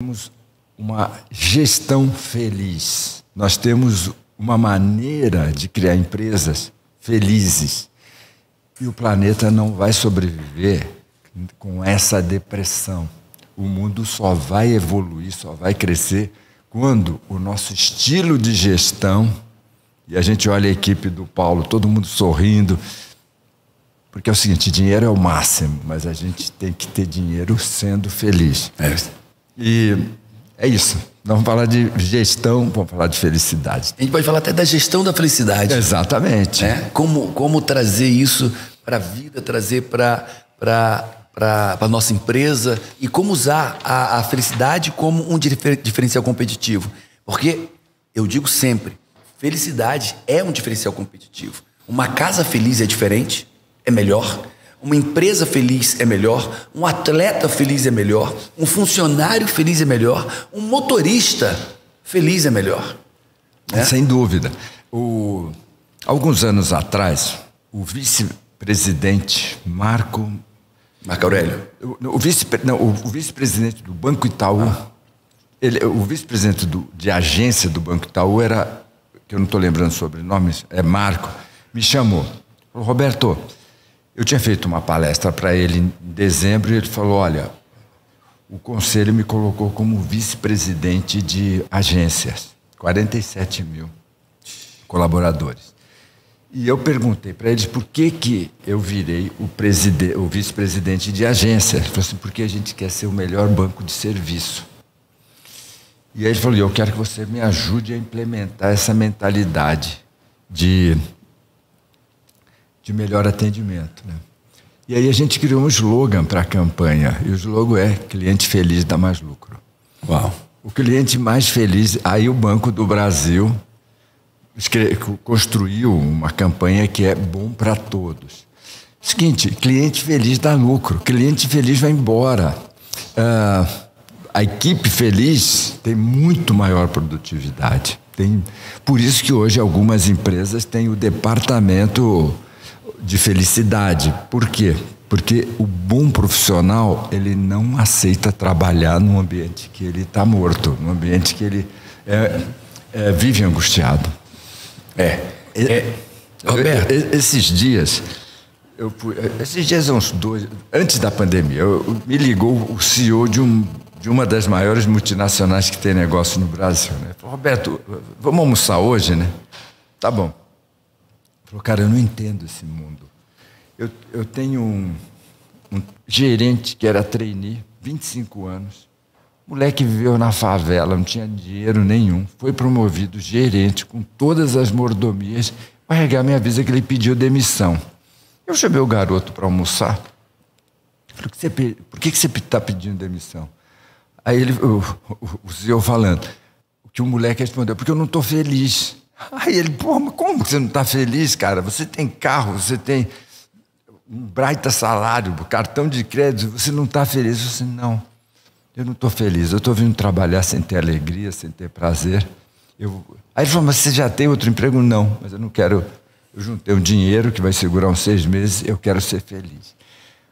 temos uma gestão feliz. Nós temos uma maneira de criar empresas felizes. E o planeta não vai sobreviver com essa depressão. O mundo só vai evoluir, só vai crescer quando o nosso estilo de gestão e a gente olha a equipe do Paulo, todo mundo sorrindo, porque é o seguinte, dinheiro é o máximo, mas a gente tem que ter dinheiro sendo feliz. É. E é isso. vamos falar de gestão, vamos falar de felicidade. A gente pode falar até da gestão da felicidade. Exatamente. Né? Como, como trazer isso para a vida, trazer para para a nossa empresa e como usar a, a felicidade como um difer, diferencial competitivo. Porque eu digo sempre, felicidade é um diferencial competitivo. Uma casa feliz é diferente, é melhor uma empresa feliz é melhor, um atleta feliz é melhor, um funcionário feliz é melhor, um motorista feliz é melhor. Né? Sem dúvida. O, alguns anos atrás, o vice-presidente Marco. Marco Aurélio? O, o vice-presidente vice do Banco Itaú. Ah. Ele, o vice-presidente de agência do Banco Itaú era, que eu não estou lembrando sobre o sobrenome, é Marco, me chamou. Falou, Roberto, eu tinha feito uma palestra para ele em dezembro e ele falou: Olha, o conselho me colocou como vice-presidente de agências, 47 mil colaboradores. E eu perguntei para eles por que, que eu virei o, o vice-presidente de agência. Ele falou assim, porque a gente quer ser o melhor banco de serviço. E aí ele falou, eu quero que você me ajude a implementar essa mentalidade de de melhor atendimento. Né? E aí a gente criou um slogan para a campanha, e o slogan é cliente feliz dá mais lucro. Uau! O cliente mais feliz, aí o Banco do Brasil construiu uma campanha que é bom para todos. Seguinte, cliente feliz dá lucro, cliente feliz vai embora. Uh, a equipe feliz tem muito maior produtividade. Tem, por isso que hoje algumas empresas têm o departamento de felicidade. Por quê? Porque o bom profissional, ele não aceita trabalhar num ambiente que ele está morto, num ambiente que ele é, é, vive angustiado. É. é. Roberto. Esses dias, eu, é, esses dias, uns dois, antes da pandemia, eu, me ligou o CEO de, um, de uma das maiores multinacionais que tem negócio no Brasil. Né? Roberto, vamos almoçar hoje, né? Tá bom. Falou, cara, eu não entendo esse mundo. Eu, eu tenho um, um gerente que era trainee, 25 anos. O moleque viveu na favela, não tinha dinheiro nenhum. Foi promovido gerente com todas as mordomias. O a minha avisa que ele pediu demissão. Eu chamei o garoto para almoçar. Falei, que você, por que, que você está pedindo demissão? Aí ele, o, o, o senhor falando, o que o moleque respondeu, porque eu não estou feliz. Aí ele, pô, mas como você não está feliz, cara? Você tem carro, você tem um braita salário, cartão de crédito, você não está feliz. Eu disse, não, eu não estou feliz. Eu estou vindo trabalhar sem ter alegria, sem ter prazer. Eu... Aí ele falou, mas você já tem outro emprego? Não, mas eu não quero. Eu juntei um dinheiro que vai segurar uns seis meses, eu quero ser feliz.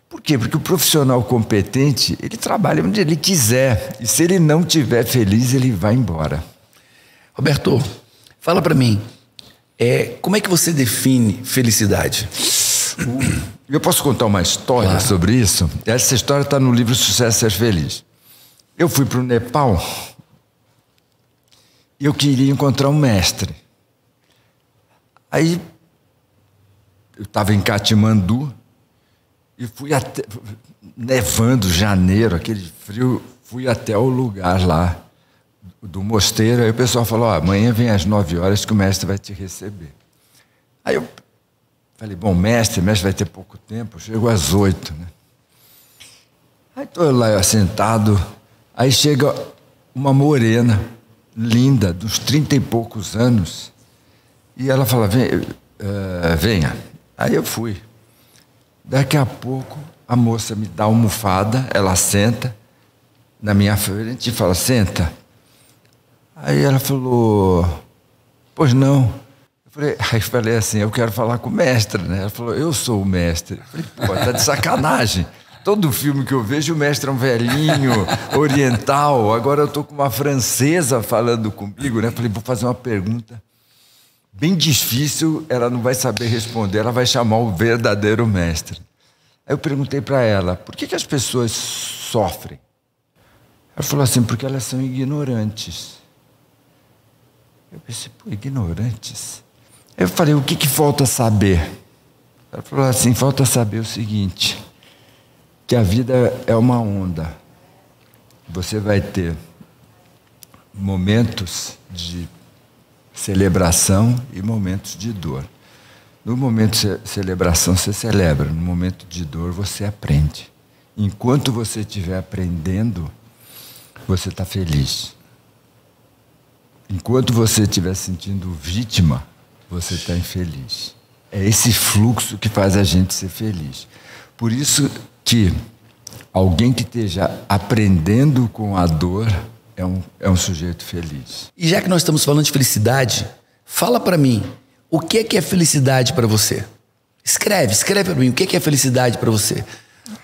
Por quê? Porque o profissional competente, ele trabalha onde ele quiser. E se ele não estiver feliz, ele vai embora. Roberto, Fala para mim, é, como é que você define felicidade? Hum, eu posso contar uma história claro. sobre isso? Essa história está no livro Sucesso Ser é Feliz. Eu fui para o Nepal. Eu queria encontrar um mestre. Aí eu estava em Katmandu e fui até nevando janeiro, aquele frio, fui até o lugar lá do mosteiro, aí o pessoal falou, oh, amanhã vem às nove horas que o mestre vai te receber. Aí eu falei, bom, mestre, mestre vai ter pouco tempo, chego às oito, né? Aí estou lá eu, sentado, aí chega uma morena, linda, dos trinta e poucos anos, e ela fala, vem uh, venha. Aí eu fui. Daqui a pouco, a moça me dá uma almofada, ela senta na minha frente e fala, senta. Aí ela falou, pois não. Eu falei, aí falei assim, eu quero falar com o mestre, né? Ela falou, eu sou o mestre. Eu falei, pô, tá de sacanagem. Todo filme que eu vejo, o mestre é um velhinho oriental. Agora eu tô com uma francesa falando comigo, né? Eu falei, vou fazer uma pergunta bem difícil, ela não vai saber responder, ela vai chamar o verdadeiro mestre. Aí eu perguntei para ela, por que, que as pessoas sofrem? Ela falou assim, porque elas são ignorantes. Eu pensei, pô, ignorantes. Eu falei, o que, que falta saber? Ela falou assim: falta saber o seguinte, que a vida é uma onda. Você vai ter momentos de celebração e momentos de dor. No momento de celebração, você celebra, no momento de dor, você aprende. Enquanto você estiver aprendendo, você está feliz. Enquanto você estiver sentindo vítima, você está infeliz. É esse fluxo que faz a gente ser feliz. Por isso que alguém que esteja aprendendo com a dor é um, é um sujeito feliz. E já que nós estamos falando de felicidade, fala para mim, o que é que é felicidade para você? Escreve, escreve para mim, o que é que é felicidade para você?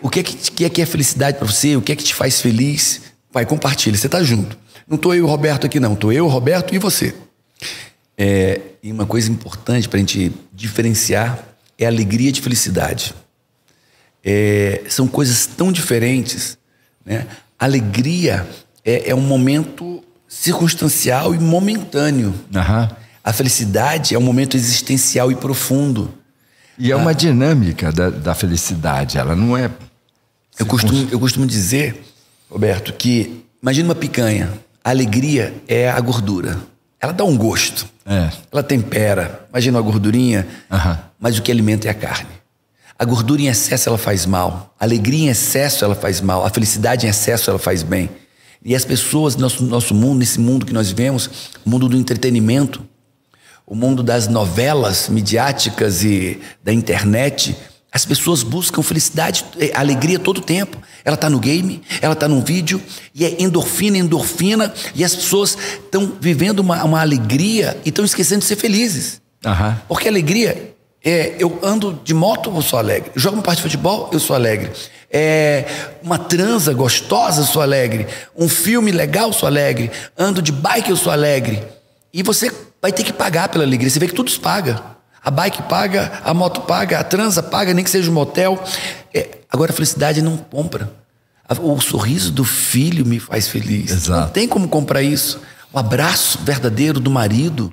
O que é que, que é, que é felicidade para você? O que é que te faz feliz? Vai, compartilha, você está junto. Não estou eu e o Roberto aqui, não. Estou eu, o Roberto e você. É, e uma coisa importante para a gente diferenciar é alegria de felicidade. É, são coisas tão diferentes. Né? Alegria é, é um momento circunstancial e momentâneo. Uhum. A felicidade é um momento existencial e profundo. E é ah. uma dinâmica da, da, felicidade, ela não é. Eu costumo, eu costumo dizer, Roberto, que imagina uma picanha. A alegria é a gordura. Ela dá um gosto. É. Ela tempera. Imagina a gordurinha, uhum. mas o que alimenta é a carne. A gordura em excesso ela faz mal. A alegria em excesso ela faz mal. A felicidade em excesso ela faz bem. E as pessoas nosso nosso mundo, nesse mundo que nós vivemos, mundo do entretenimento, o mundo das novelas midiáticas e da internet, as pessoas buscam felicidade, eh, alegria todo o tempo. Ela está no game, ela está num vídeo, e é endorfina, endorfina, e as pessoas estão vivendo uma, uma alegria e estão esquecendo de ser felizes. Uhum. Porque alegria é, eu ando de moto, eu sou alegre. Jogo uma parte de futebol, eu sou alegre. É, uma transa gostosa, eu sou alegre. Um filme legal, eu sou alegre. Ando de bike, eu sou alegre. E você vai ter que pagar pela alegria. Você vê que todos pagam. A bike paga, a moto paga, a transa paga, nem que seja um motel. É, agora a felicidade não compra. O sorriso do filho me faz feliz. Exato. Não tem como comprar isso. O abraço verdadeiro do marido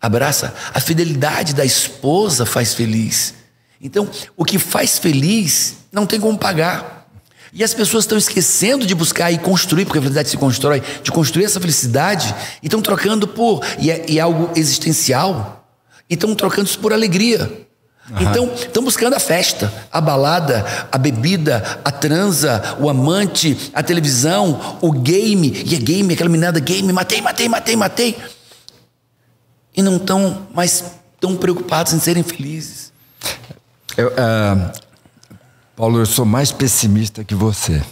abraça. A fidelidade da esposa faz feliz. Então, o que faz feliz não tem como pagar. E as pessoas estão esquecendo de buscar e construir, porque a felicidade se constrói, de construir essa felicidade, e estão trocando por. E é, e é algo existencial. E estão trocando isso por alegria. Uhum. Então, estão buscando a festa, a balada, a bebida, a transa, o amante, a televisão, o game. E é game, aquela minada game, matei, matei, matei, matei. E não estão mais tão preocupados em serem felizes. Eu, uh, Paulo, eu sou mais pessimista que você.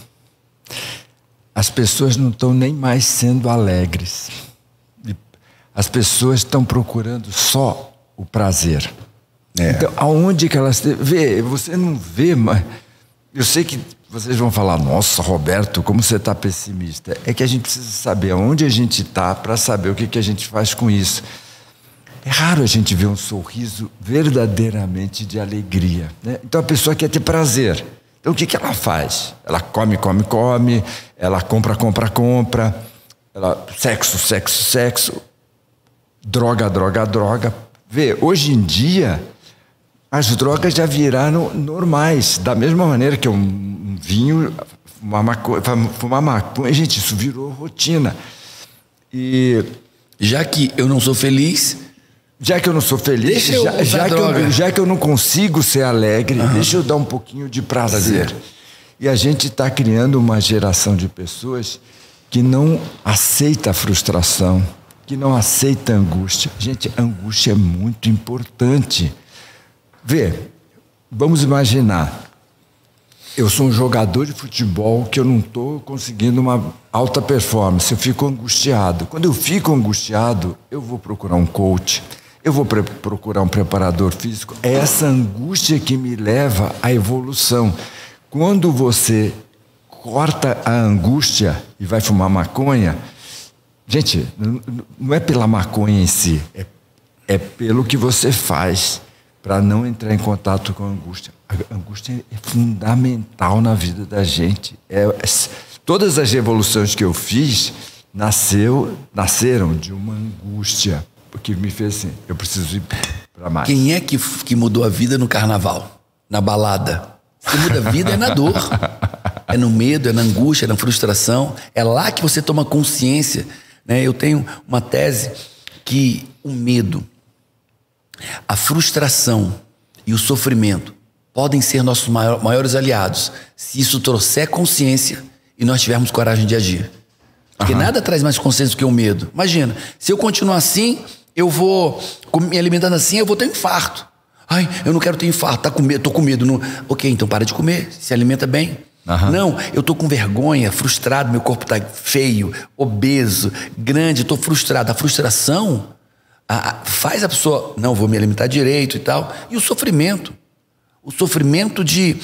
As pessoas não estão nem mais sendo alegres. As pessoas estão procurando só o prazer. É. Então, aonde que elas vê? Você não vê, mas eu sei que vocês vão falar: Nossa, Roberto, como você está pessimista. É que a gente precisa saber aonde a gente está para saber o que, que a gente faz com isso. É raro a gente ver um sorriso verdadeiramente de alegria. Né? Então a pessoa quer ter prazer. Então o que, que ela faz? Ela come, come, come, ela compra, compra, compra, ela sexo, sexo, sexo, droga, droga, droga, Vê, hoje em dia, as drogas já viraram normais. Da mesma maneira que um vinho, uma maconha, fumar maconha, gente, isso virou rotina. E. Já que eu não sou feliz. Já que eu não sou feliz, já, já, que eu, já, que eu, não consigo ser alegre, uhum. deixa eu dar um pouquinho de prazer. prazer. E a gente está criando uma geração de pessoas que não aceita a frustração, que não aceita angústia. Gente, angústia é muito importante. Vê, vamos imaginar. Eu sou um jogador de futebol que eu não estou conseguindo uma alta performance, eu fico angustiado. Quando eu fico angustiado, eu vou procurar um coach, eu vou procurar um preparador físico. É essa angústia que me leva à evolução. Quando você corta a angústia e vai fumar maconha, Gente, não é pela maconha em si, é, é pelo que você faz para não entrar em contato com a angústia. A angústia é fundamental na vida da gente. É, é, todas as revoluções que eu fiz nasceu, nasceram de uma angústia que me fez assim, eu preciso ir para mais. Quem é que, que mudou a vida no carnaval? Na balada? que muda a vida é na dor. É no medo, é na angústia, é na frustração. É lá que você toma consciência né? Eu tenho uma tese que o medo, a frustração e o sofrimento podem ser nossos maiores aliados se isso trouxer consciência e nós tivermos coragem de agir. Porque uhum. nada traz mais consciência do que o medo. Imagina, se eu continuar assim, eu vou me alimentando assim, eu vou ter um infarto. Ai, eu não quero ter infarto, tá com medo, tô com medo. Não... Ok, então para de comer, se alimenta bem. Uhum. Não, eu tô com vergonha, frustrado, meu corpo tá feio, obeso, grande, tô frustrado. A frustração a, a, faz a pessoa, não, vou me alimentar direito e tal. E o sofrimento. O sofrimento de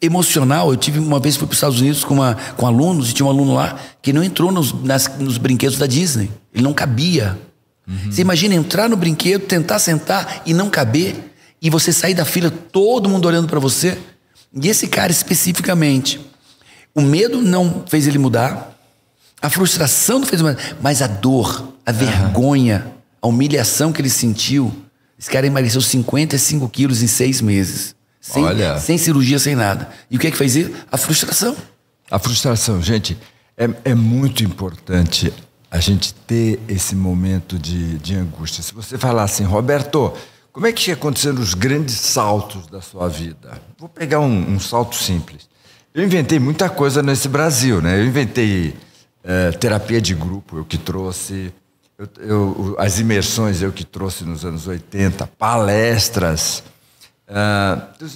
emocional. Eu tive uma vez fui para os Estados Unidos com, uma, com alunos e tinha um aluno lá que não entrou nos, nas, nos brinquedos da Disney. Ele não cabia. Uhum. Você imagina entrar no brinquedo, tentar sentar e não caber, e você sair da fila, todo mundo olhando para você. E esse cara especificamente, o medo não fez ele mudar, a frustração não fez ele mudar, mas a dor, a vergonha, a humilhação que ele sentiu. Esse cara emagreceu 55 quilos em seis meses. Sem, Olha. sem cirurgia, sem nada. E o que é que fez isso? A frustração. A frustração, gente, é, é muito importante a gente ter esse momento de, de angústia. Se você falar assim, Roberto, como é que aconteceram os grandes saltos da sua vida? Vou pegar um, um salto simples. Eu inventei muita coisa nesse Brasil, né? Eu inventei é, terapia de grupo, eu que trouxe. Eu, eu, as imersões eu que trouxe nos anos 80, palestras. Uh,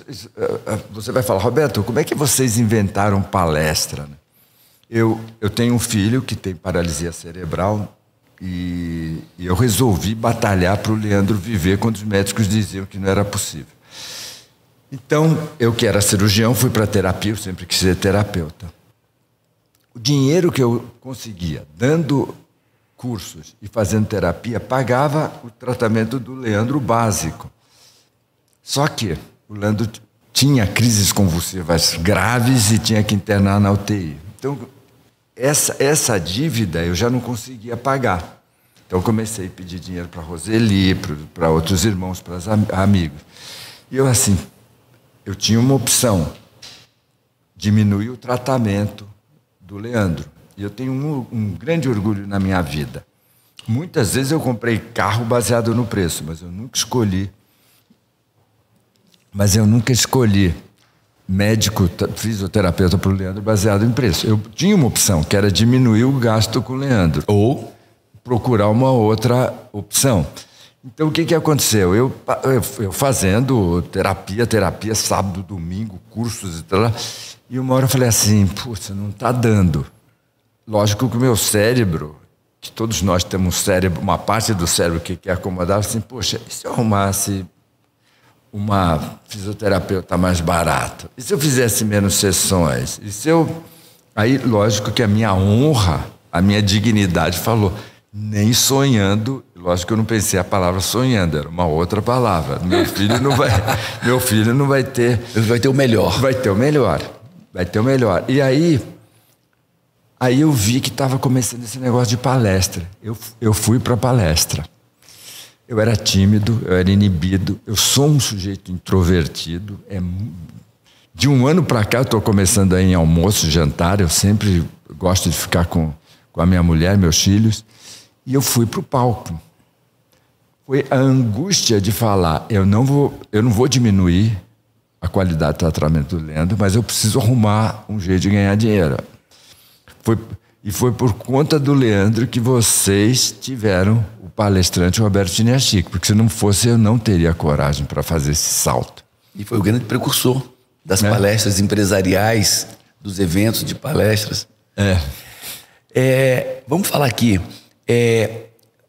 você vai falar, Roberto, como é que vocês inventaram palestra? Eu, eu tenho um filho que tem paralisia cerebral, e, eu resolvi batalhar para o Leandro viver quando os médicos diziam que não era possível. Então, eu que era cirurgião, fui para terapia, eu sempre quis ser terapeuta. O dinheiro que eu conseguia dando cursos e fazendo terapia pagava o tratamento do Leandro básico. Só que o Leandro tinha crises convulsivas graves e tinha que internar na UTI. Então, essa, essa dívida eu já não conseguia pagar. Então comecei a pedir dinheiro para Roseli, para outros irmãos, para amigos. E eu assim, eu tinha uma opção, diminuir o tratamento do Leandro. E eu tenho um, um grande orgulho na minha vida. Muitas vezes eu comprei carro baseado no preço, mas eu nunca escolhi. Mas eu nunca escolhi médico fisioterapeuta para o Leandro baseado em preço. Eu tinha uma opção, que era diminuir o gasto com o Leandro, ou procurar uma outra opção. Então, o que, que aconteceu? Eu, eu fazendo terapia, terapia, sábado, domingo, cursos e tal, e uma hora eu falei assim, putz, não está dando. Lógico que o meu cérebro, que todos nós temos um cérebro, uma parte do cérebro que quer acomodar, assim, poxa, e se eu arrumasse uma fisioterapeuta mais barato. E se eu fizesse menos sessões? E se eu. Aí, lógico que a minha honra, a minha dignidade falou, nem sonhando, lógico que eu não pensei a palavra sonhando, era uma outra palavra. Meu filho não vai, meu filho não vai ter. Ele vai ter o melhor. Vai ter o melhor. Vai ter o melhor. E aí, aí eu vi que estava começando esse negócio de palestra. Eu, eu fui para palestra. Eu era tímido, eu era inibido, eu sou um sujeito introvertido. É... De um ano para cá, eu estou começando aí em almoço, jantar, eu sempre gosto de ficar com, com a minha mulher, meus filhos. E eu fui para o palco. Foi a angústia de falar: eu não vou, eu não vou diminuir a qualidade do tratamento do Leandro, mas eu preciso arrumar um jeito de ganhar dinheiro. Foi, e foi por conta do Leandro que vocês tiveram palestrante Roberto Chiniachique, é porque se não fosse eu não teria coragem para fazer esse salto. E foi o grande precursor das é. palestras empresariais, dos eventos de palestras. É. é vamos falar aqui. É,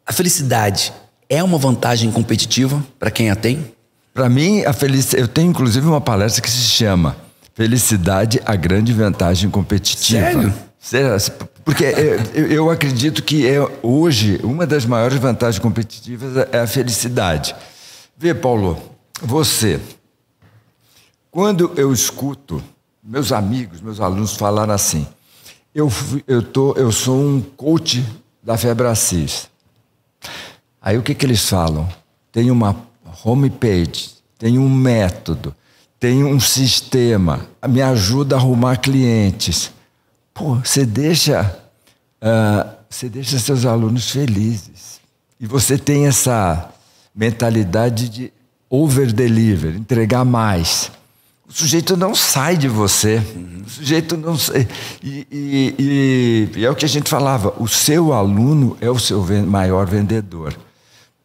a felicidade é uma vantagem competitiva para quem a tem? Para mim, a felicidade. Eu tenho inclusive uma palestra que se chama Felicidade, a grande vantagem competitiva. Sério? Você porque é, é eu acredito que é, hoje uma das maiores vantagens competitivas é a felicidade. Vê, Paulo, você, quando eu escuto meus amigos, meus alunos falar assim, eu, eu, tô, eu sou um coach da Febracis. Aí o que, que eles falam? Tem uma homepage, tem um método, tem um sistema, me ajuda a arrumar clientes. Pô, você deixa uh, você deixa seus alunos felizes. E você tem essa mentalidade de over-deliver, entregar mais. O sujeito não sai de você. O sujeito não sai. E, e, e, e é o que a gente falava: o seu aluno é o seu maior vendedor.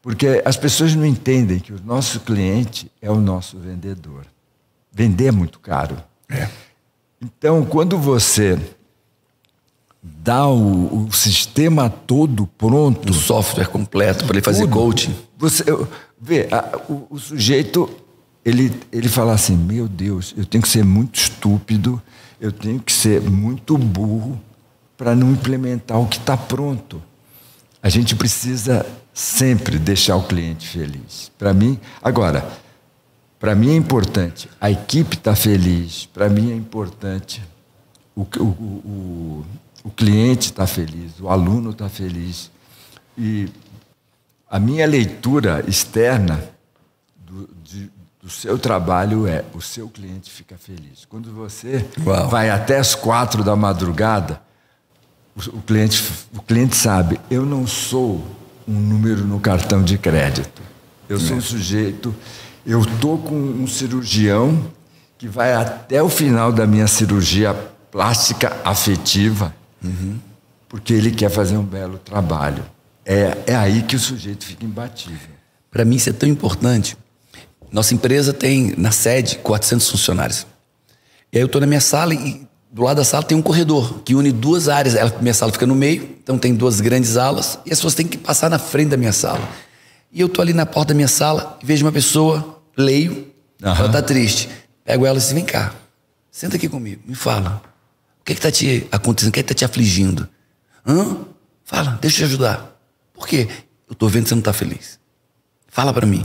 Porque as pessoas não entendem que o nosso cliente é o nosso vendedor. Vender é muito caro. É. Então, quando você dá o, o sistema todo pronto. O software completo para ele fazer Tudo. coaching. Você vê, a, o, o sujeito ele, ele fala assim: Meu Deus, eu tenho que ser muito estúpido, eu tenho que ser muito burro para não implementar o que está pronto. A gente precisa sempre deixar o cliente feliz. Para mim, agora, para mim é importante a equipe estar tá feliz, para mim é importante o, o, o, o cliente está feliz, o aluno está feliz. E a minha leitura externa do, de, do seu trabalho é o seu cliente fica feliz. Quando você Uau. vai até as quatro da madrugada, o, o, cliente, o cliente sabe, eu não sou um número no cartão de crédito. Eu sou um sujeito, eu tô com um cirurgião que vai até o final da minha cirurgia plástica afetiva porque ele quer fazer um belo trabalho. É, é aí que o sujeito fica imbatível. Para mim isso é tão importante. Nossa empresa tem, na sede, 400 funcionários. E aí eu estou na minha sala e do lado da sala tem um corredor que une duas áreas. Ela, minha sala fica no meio, então tem duas grandes alas e as pessoas têm que passar na frente da minha sala. E eu tô ali na porta da minha sala e vejo uma pessoa, leio, uhum. ela tá triste. Pego ela e disse, vem cá, senta aqui comigo, me fala. O que está te acontecendo? O que é está te afligindo? Hã? Fala, deixa eu te ajudar. Por quê? Eu estou vendo que você não está feliz. Fala para mim.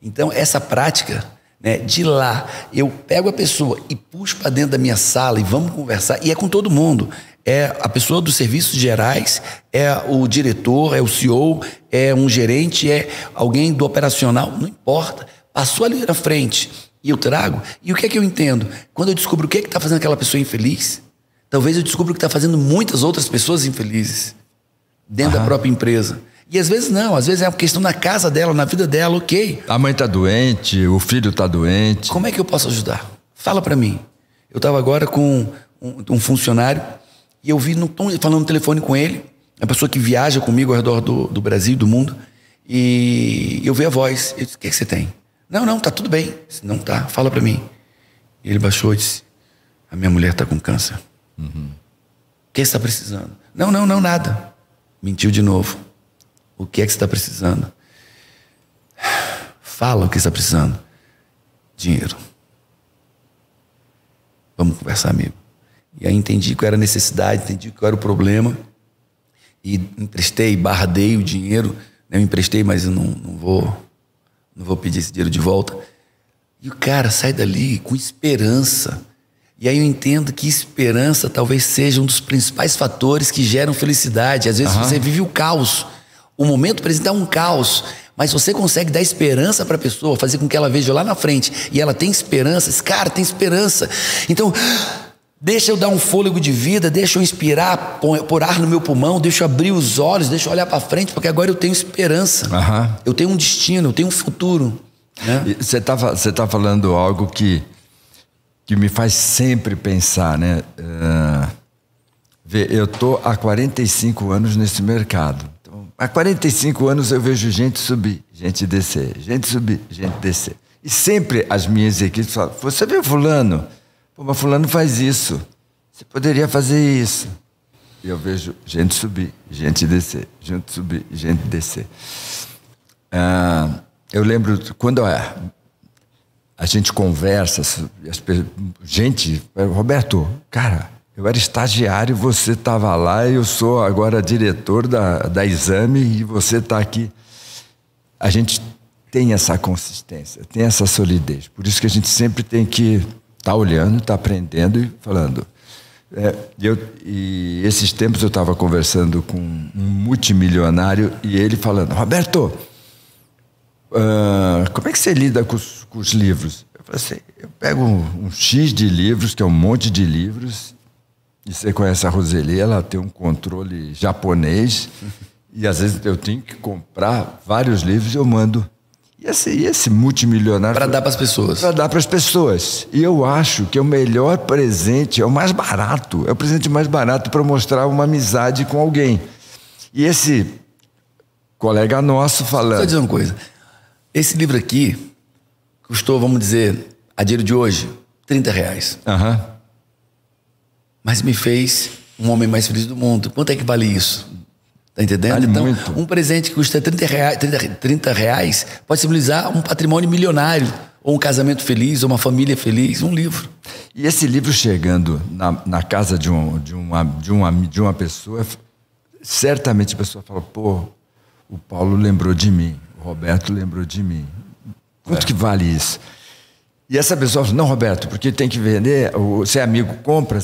Então, essa prática né, de lá, eu pego a pessoa e puxo para dentro da minha sala e vamos conversar. E é com todo mundo. É a pessoa dos serviços gerais, é o diretor, é o CEO, é um gerente, é alguém do operacional, não importa. Passou ali na frente e eu trago. E o que é que eu entendo? Quando eu descubro o que é que está fazendo aquela pessoa infeliz, Talvez eu descubra que está fazendo muitas outras pessoas infelizes dentro da própria empresa. E às vezes não, às vezes é uma questão na casa dela, na vida dela, ok. A mãe está doente, o filho está doente. Como é que eu posso ajudar? Fala para mim. Eu estava agora com um, um, funcionário e eu vi, não tô falando no telefone com ele, a pessoa que viaja comigo ao redor do, do Brasil, do mundo, e eu vi a voz. Eu disse, o que, é que você tem? Não, não, tá tudo bem. Disse, não tá, fala para mim. E ele baixou e disse, a minha mulher está com câncer. Uhum. O que é você está precisando? Não, não, não, nada. Mentiu de novo. O que é que você está precisando? Fala o que está precisando. Dinheiro. Vamos conversar, amigo. E aí entendi que era necessidade, entendi que era o problema. E emprestei, bardei o dinheiro. Né? Eu emprestei, mas eu não, não vou não vou pedir esse dinheiro de volta. E o cara sai dali com esperança. E aí eu entendo que esperança talvez seja um dos principais fatores que geram felicidade. Às vezes uhum. você vive o caos. O momento presente é um caos, mas você consegue dar esperança para a pessoa, fazer com que ela veja lá na frente e ela tem esperança. Esse cara tem esperança. Então, deixa eu dar um fôlego de vida, deixa eu inspirar, por ar no meu pulmão, deixa eu abrir os olhos, deixa eu olhar para frente, porque agora eu tenho esperança. Uhum. Eu tenho um destino, eu tenho um futuro. Né? Você né? Tá estava tá falando algo que que me faz sempre pensar, né? Uh, eu tô há 45 anos nesse mercado. Então, há 45 anos eu vejo gente subir, gente descer, gente subir, gente descer. E sempre as minhas equipes falam: Você viu Fulano? Pô, mas Fulano faz isso. Você poderia fazer isso. E eu vejo gente subir, gente descer, gente subir, gente descer. Uh, eu lembro quando é a gente conversa, as, gente, eh, Roberto, cara, eu era estagiário, você estava lá, eu sou agora diretor da, da Exame e você está aqui. A gente tem essa consistência, tem essa solidez. Por isso que a gente sempre tem que estar tá olhando, estar tá aprendendo e falando. É, eu, e esses tempos eu estava conversando com um multimilionário e ele falando, Roberto, uh, como é que você lida com os, com os livros? Eu falei assim, eu pego um, um, X de livros, que é um monte de livros, e você conhece a Roseli, ela tem um controle japonês, e às vezes eu tenho que comprar vários livros e eu mando. E esse, e esse multimilionário. Para dar para as pessoas. Para dar para as pessoas. E eu acho que é o melhor presente é o mais barato. É o presente mais barato para mostrar uma amizade com alguém. E esse colega nosso falando. Só dizer uma coisa. Esse livro aqui custou, vamos dizer, a dinheiro de hoje, 30 reais. Uhum. Mas me fez um homem mais feliz do mundo. Quanto é que vale isso? Tá entendendo? Vale então, muito. um presente que custa 30 reais, 30, 30 reais pode simbolizar um patrimônio milionário ou um casamento feliz, ou uma família feliz, um livro. E esse livro chegando na, na casa de, um, de, uma, de, uma, de uma pessoa, certamente a pessoa fala, pô, o Paulo lembrou de mim. Roberto lembrou de mim. Quanto é. que vale isso? E essa pessoa falou, não, Roberto, porque tem que vender, você é amigo, compra.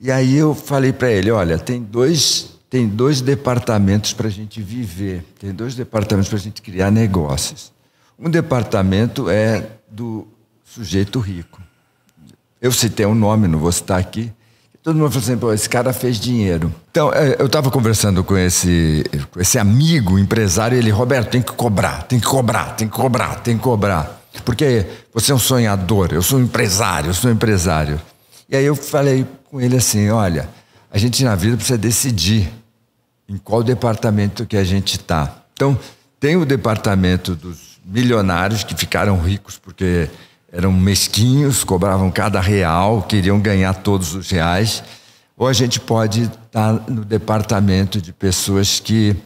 E aí eu falei para ele, olha, tem dois, tem dois departamentos para a gente viver, tem dois departamentos para a gente criar negócios. Um departamento é do sujeito rico. Eu citei um nome, não vou citar aqui, Todo mundo falou assim, pô, esse cara fez dinheiro. Então, é, eu estava conversando com esse, com esse amigo, empresário, e ele, Roberto, tem que cobrar, tem que cobrar, tem que cobrar, tem que cobrar. Porque você é um sonhador, eu sou um empresário, eu sou um empresário. E aí eu falei com ele assim, olha, a gente na vida precisa decidir em qual departamento que a gente está. Então, tem o departamento dos milionários que ficaram ricos porque eram mesquinhos, cobravam cada real, queriam ganhar todos os reais. Ou a gente pode estar no departamento de pessoas que